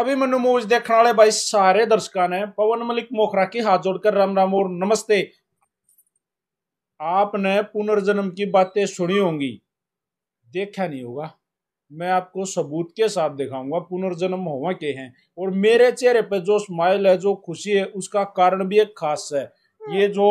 अभी मनु मूवीज देखने वाले भाई सारे दर्शकों ने पवन मलिक मोखरा की हाथ जोड़कर राम राम और नमस्ते आपने पुनर्जन्म की बातें सुनी होंगी देखा नहीं होगा मैं आपको सबूत के साथ दिखाऊंगा पुनर्जन्म हो के हैं और मेरे चेहरे पे जो स्माइल है जो खुशी है उसका कारण भी एक खास है ये जो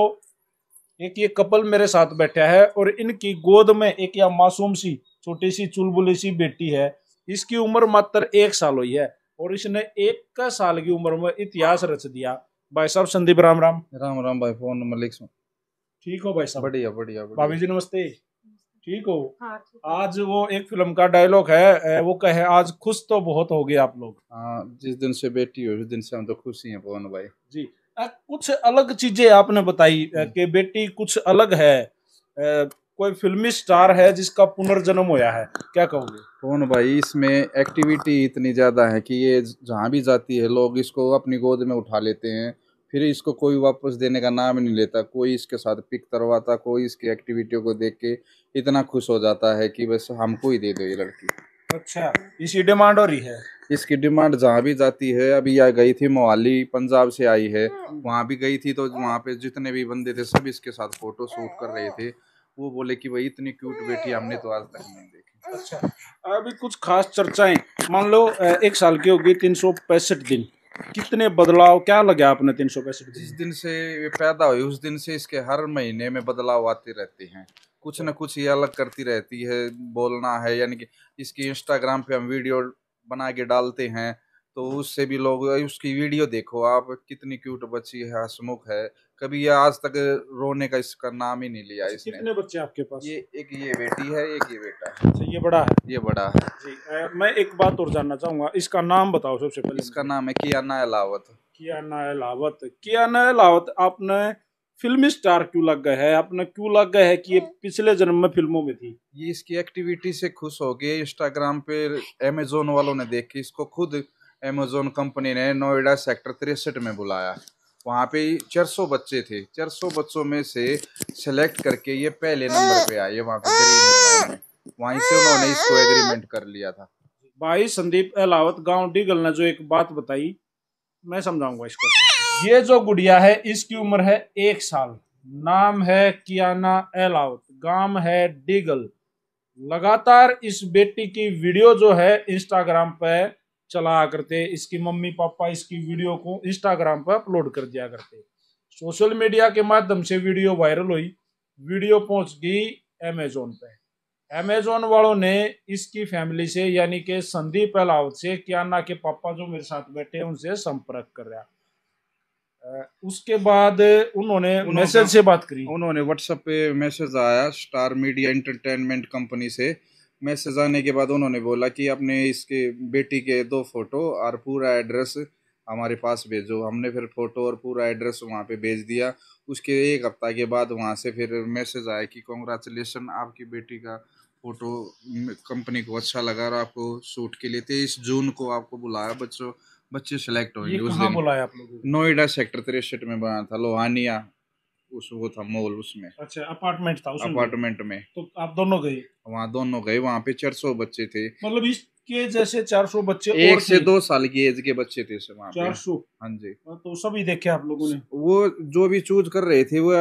एक ये कपल मेरे साथ बैठा है और इनकी गोद में एक या मासूम सी छोटी सी चुलबुली सी बेटी है इसकी उम्र मात्र एक साल हुई है और इसने एक का साल की उम्र में इतिहास रच दिया भाई साहब संदीप राम राम राम राम भाई फोन नंबर लिख ठीक हो भाई साहब बढ़िया बढ़िया भाभी जी नमस्ते ठीक हो हाँ, आज वो एक फिल्म का डायलॉग है वो कहे आज खुश तो बहुत हो गए आप लोग हाँ जिस दिन से बेटी हो उस दिन से हम तो खुश ही हैं पवन भाई जी आ, कुछ अलग चीजें आपने बताई हम्म। कि बेटी कुछ अलग है कोई फिल्मी स्टार है जिसका पुनर्जन्म होया है क्या कहोगे कौन भाई इसमें एक्टिविटी इतनी ज़्यादा है कि ये जहाँ भी जाती है लोग इसको अपनी गोद में उठा लेते हैं फिर इसको कोई वापस देने का नाम नहीं लेता कोई इसके साथ पिक करवाता कोई इसकी एक्टिविटियों को देख के इतना खुश हो जाता है कि बस हमको ही दे दो ये लड़की अच्छा इसकी डिमांड हो रही है इसकी डिमांड जहाँ भी जाती है अभी यह गई थी मोहाली पंजाब से आई है हाँ। वहाँ भी गई थी तो वहाँ पे जितने भी बंदे थे सब इसके साथ फोटो शूट कर रहे थे वो बोले कि भाई इतनी क्यूट बेटी हमने तो आज तक नहीं देखी अच्छा अभी कुछ खास चर्चाएं मान लो एक साल की होगी तीन सौ पैंसठ दिन कितने बदलाव क्या लगे आपने तीन सौ पैंसठ जिस दिन से ये पैदा हुई उस दिन से इसके हर महीने में बदलाव आते रहते हैं कुछ ना कुछ ये अलग करती रहती है बोलना है यानी कि इसकी इंस्टाग्राम पे हम वीडियो बना के डालते हैं तो उससे भी लोग उसकी वीडियो देखो आप कितनी क्यूट बच्ची है हसमुख है कभी ये आज तक रोने का इसका नाम ही नहीं लिया अच्छा, इसने कितने बच्चे आपके पास ये एक ये बेटी है एक ये बेटा है अच्छा, ये बड़ा है ये बड़ा है जी आ, मैं एक बात और जानना चाहूंगा इसका नाम बताओ सबसे पहले इसका नाम है कियाना अलावत कियाना अलावत कियाना अलावत आपने फिल्म स्टार क्यों लग गए है आपने क्यों लग गए है कि ये पिछले जन्म में फिल्मों में थी ये इसकी एक्टिविटी से खुश हो गए इंस्टाग्राम पे अमेजोन वालों ने देखी इसको खुद अमेजोन कंपनी ने नोएडा सेक्टर तिरसठ में बुलाया वहाँ पे चार सौ बच्चे थे चार सौ बच्चों में से सिलेक्ट करके ये पहले नंबर पे आए वहाँ पे वहीं से उन्होंने इसको एग्रीमेंट कर लिया था भाई संदीप अलावत गांव डीगल ने जो एक बात बताई मैं समझाऊंगा इसको ये जो गुड़िया है इसकी उम्र है एक साल नाम है कियाना अलावत गांव है डीगल लगातार इस बेटी की वीडियो जो है इंस्टाग्राम पर चला करते इसकी मम्मी पापा इसकी वीडियो को इंस्टाग्राम पर अपलोड कर दिया करते सोशल मीडिया के माध्यम से वीडियो वायरल हुई वीडियो पहुंच गई अमेजोन पे अमेजोन वालों ने इसकी फैमिली से यानी कि संदीप अलावत से कियाना के पापा जो मेरे साथ बैठे हैं उनसे संपर्क कर रहा उसके बाद उन्होंने मैसेज से बात करी उन्होंने व्हाट्सएप पे मैसेज आया स्टार मीडिया एंटरटेनमेंट कंपनी से मैसेज आने के बाद उन्होंने बोला कि अपने इसके बेटी के दो फ़ोटो और पूरा एड्रेस हमारे पास भेजो हमने फिर फ़ोटो और पूरा एड्रेस वहाँ पे भेज दिया उसके एक हफ्ता के बाद वहाँ से फिर मैसेज आया कि कॉन्ग्रेचुलेसन आपकी बेटी का फ़ोटो कंपनी को अच्छा लगा और आपको शूट के लिए तेईस जून को आपको बुलाया बच्चों बच्चे सेलेक्ट होंगे उस दिन बुलाया आप लोगों नोएडा सेक्टर तिरसठ में बना था लोहानिया उस वो था मॉल उसमें अच्छा अपार्टमेंट था उसमें अपार्टमेंट में तो आप दोनों गए वहाँ दोनों गए वहाँ पे चार सौ बच्चे थे मतलब इसके जैसे चार सौ बच्चे एक से दो साल की एज के बच्चे थे वहाँ चार सौ हाँ जी हाँ, तो सभी देखे आप लोगों ने वो जो भी चूज कर रहे थे वो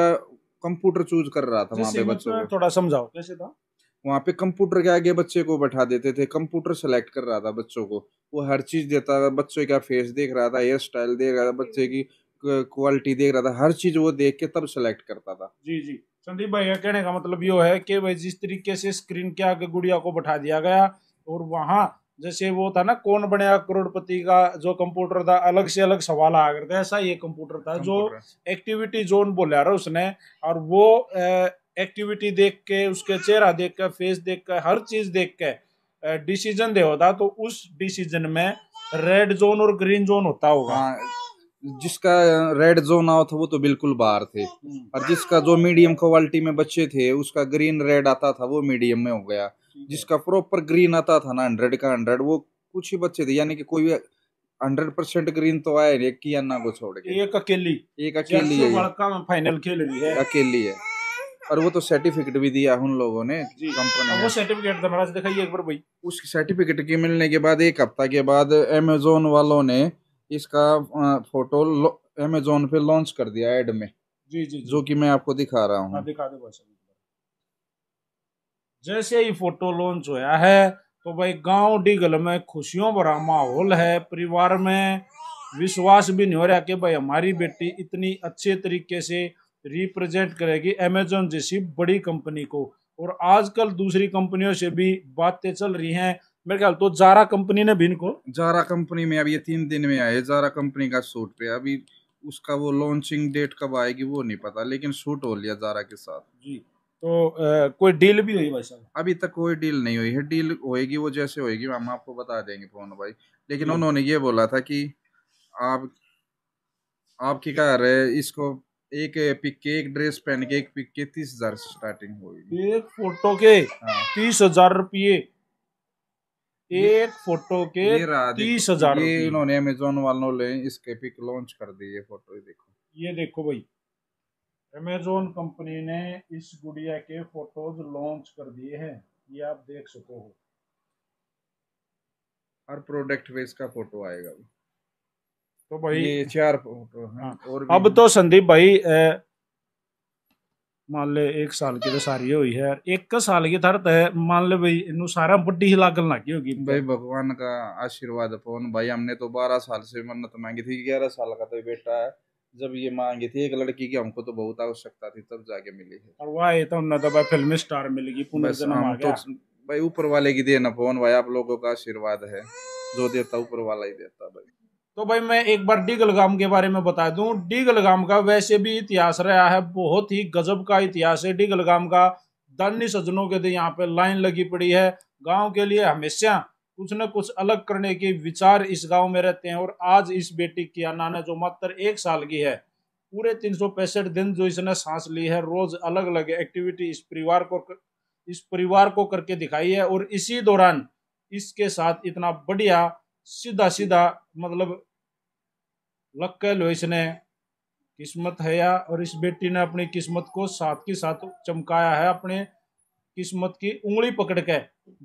कंप्यूटर चूज कर रहा था वहाँ पे बच्चों को थोड़ा समझाओ कैसे था वहाँ पे कंप्यूटर के आगे बच्चे को बैठा देते थे कंप्यूटर सेलेक्ट कर रहा था बच्चों को वो हर चीज देता था बच्चों का फेस देख रहा था हेयर स्टाइल देख रहा था बच्चे की क्वालिटी देख रहा था हर चीज वो देख के तब सेलेक्ट करता था जी जी संदीप भाई का कहने का मतलब यो है कि भाई जिस तरीके से स्क्रीन के आगे गुड़िया को बैठा दिया गया और वहाँ जैसे वो था ना कौन बने करोड़पति का जो कंप्यूटर था अलग से अलग सवाल आ गया ऐसा ये कंप्यूटर था जो एक्टिविटी जोन बोला रहा उसने और वो एक्टिविटी देख के उसके चेहरा देख कर फेस देख कर हर चीज देख के डिसीजन दे होता तो उस डिसीजन में रेड जोन और ग्रीन जोन होता होगा हाँ। जिसका रेड जोन आउट था वो तो बिल्कुल बाहर थे और जिसका जो मीडियम क्वालिटी में बच्चे थे उसका ग्रीन रेड आता था वो मीडियम में हो गया जिसका प्रॉपर ग्रीन आता था ना हंड्रेड का हंड्रेड वो कुछ ही बच्चे थे यानी कि कोई भी हंड्रेड परसेंट ग्रीन तो आए एक किया ना को छोड़ के एक अकेली एक अकेली है फाइनल खेल रही है अकेली है और वो तो सर्टिफिकेट भी दिया उन लोगों ने कंपनी वो सर्टिफिकेट तो महाराज दिखाइए एक बार भाई उस सर्टिफिकेट के मिलने के बाद एक हफ्ता के बाद अमेजोन वालों ने इसका फोटो अमेजोन पे लॉन्च कर दिया एड में जी जी जो कि मैं आपको दिखा रहा हूँ दिखा दो जैसे ही फोटो लॉन्च होया है तो भाई गांव डीगल में खुशियों भरा माहौल है परिवार में विश्वास भी नहीं हो रहा कि भाई हमारी बेटी इतनी अच्छे तरीके से रिप्रेजेंट करेगी अमेजोन जैसी बड़ी कंपनी को और आजकल दूसरी कंपनियों से भी बातें चल रही हैं मेरे ख्याल तो जारा कंपनी ने भी इनको जारा कंपनी में अभी ये तीन दिन में आए जारा कंपनी का सूट पे अभी उसका वो लॉन्चिंग डेट कब आएगी वो नहीं पता लेकिन शूट हो लिया जारा के साथ जी तो आ, कोई डील भी हुई भाई साहब अभी तक कोई डील नहीं हुई है डील होएगी वो जैसे होएगी हम आपको बता देंगे फोन भाई लेकिन उन्होंने ये बोला था कि आप आपकी कह रहे इसको एक पिक के एक ड्रेस पहन के एक पिक के तीस हजार स्टार्टिंग होगी एक फोटो के हाँ। तीस हजार रुपये एक फोटो के तीस हजार ये इन्होंने अमेजोन वालों ने इसके पिक लॉन्च कर दी ये फोटो ये देखो ये देखो भाई अमेजोन कंपनी ने इस गुड़िया के फोटोज लॉन्च कर दिए हैं ये आप देख सको हो हर प्रोडक्ट पे इसका फोटो आएगा तो भाई ये चार फोटो हाँ। और अब तो संदीप भाई ए, मान लो एक साल की तो सारी हुई है एक साल की थर तो मान लो भाई इन सारा बुढ़ी ही लागन गई होगी भाई भगवान का आशीर्वाद पवन भाई हमने तो बारह साल से मन्नत मांगी थी ग्यारह साल का तो बेटा है जब ये मांगी थी एक लड़की की हमको तो बहुत आवश्यकता थी तब जाके मिली है और वाह ये तो हमने तो भाई फिल्म स्टार मिलेगी पुनर्जन्म आ तो गया तो भाई ऊपर वाले की देना पवन भाई आप लोगों का आशीर्वाद है जो देता ऊपर वाला ही देता भाई तो भाई मैं एक बार डीगल लगाम के बारे में बता दूं डीग लगाम का वैसे भी इतिहास रहा है बहुत ही गजब का इतिहास है डीगल लगाम का दानी सज्जनों के लिए यहाँ पे लाइन लगी पड़ी है गांव के लिए हमेशा कुछ न कुछ अलग करने के विचार इस गांव में रहते हैं और आज इस बेटी की अनाना जो मात्र एक साल की है पूरे तीन दिन जो इसने सांस ली है रोज अलग अलग एक्टिविटी इस परिवार को इस परिवार को करके दिखाई है और इसी दौरान इसके साथ इतना बढ़िया सीधा सीधा मतलब लक है लोइस ने किस्मत है या और इस बेटी ने अपनी किस्मत को साथ के साथ चमकाया है अपने किस्मत की उंगली पकड़ के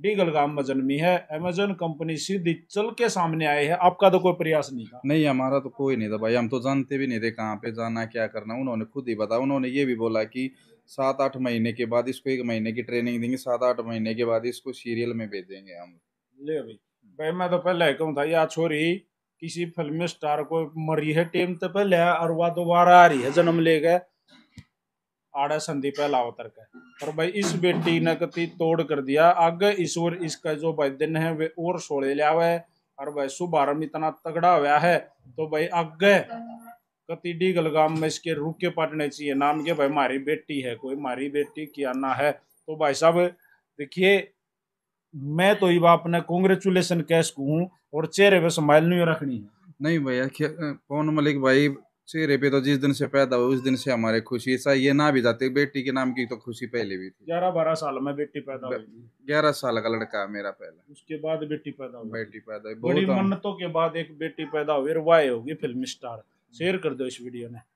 डीगल गांव में जन्मी है अमेजोन कंपनी सीधी चल के सामने आई है आपका तो कोई प्रयास नहीं था नहीं हमारा तो कोई नहीं था भाई हम तो जानते भी नहीं थे कहाँ पे जाना क्या करना उन्होंने खुद ही बताया उन्होंने ये भी बोला कि सात आठ महीने के बाद इसको एक महीने की ट्रेनिंग देंगे सात आठ महीने के बाद इसको सीरियल में भेजेंगे हम ले भाई भाई मैं तो पहले कहूँ था यार छोरी किसी फिल्म स्टार को मरी है टेम तो पहले वह दोबारा आ रही है जन्म ले गए आड़ा संधि पहला अवतर के और भाई इस बेटी ने कति तोड़ कर दिया आगे ईश्वर इसका जो भाई दिन है वे और सोले लिया हुआ है और भाई शुभारम्भ इतना तगड़ा हुआ है तो भाई अग कति डीगल गांव में इसके रुक के पटने चाहिए नाम के भाई मारी बेटी है कोई मारी बेटी किया ना है तो भाई साहब देखिए मैं तो ये आपने कॉन्ग्रेचुलेसन कैश कहूँ और चेहरे पे स्माइल नहीं रखनी है नहीं भैया पवन मलिक भाई चेहरे पे तो जिस दिन से पैदा हुआ उस दिन से हमारे खुशी ऐसा ये ना भी जाते बेटी के नाम की तो खुशी पहले भी थी ग्यारह बारह साल में बेटी पैदा हुई ग्यारह साल का लड़का है मेरा पहला उसके बाद बेटी पैदा हुई बेटी पैदा हुई बड़ी मन्नतों के बाद एक बेटी पैदा हुई वाह होगी फिल्म स्टार हम्म। शेयर कर दो इस वीडियो ने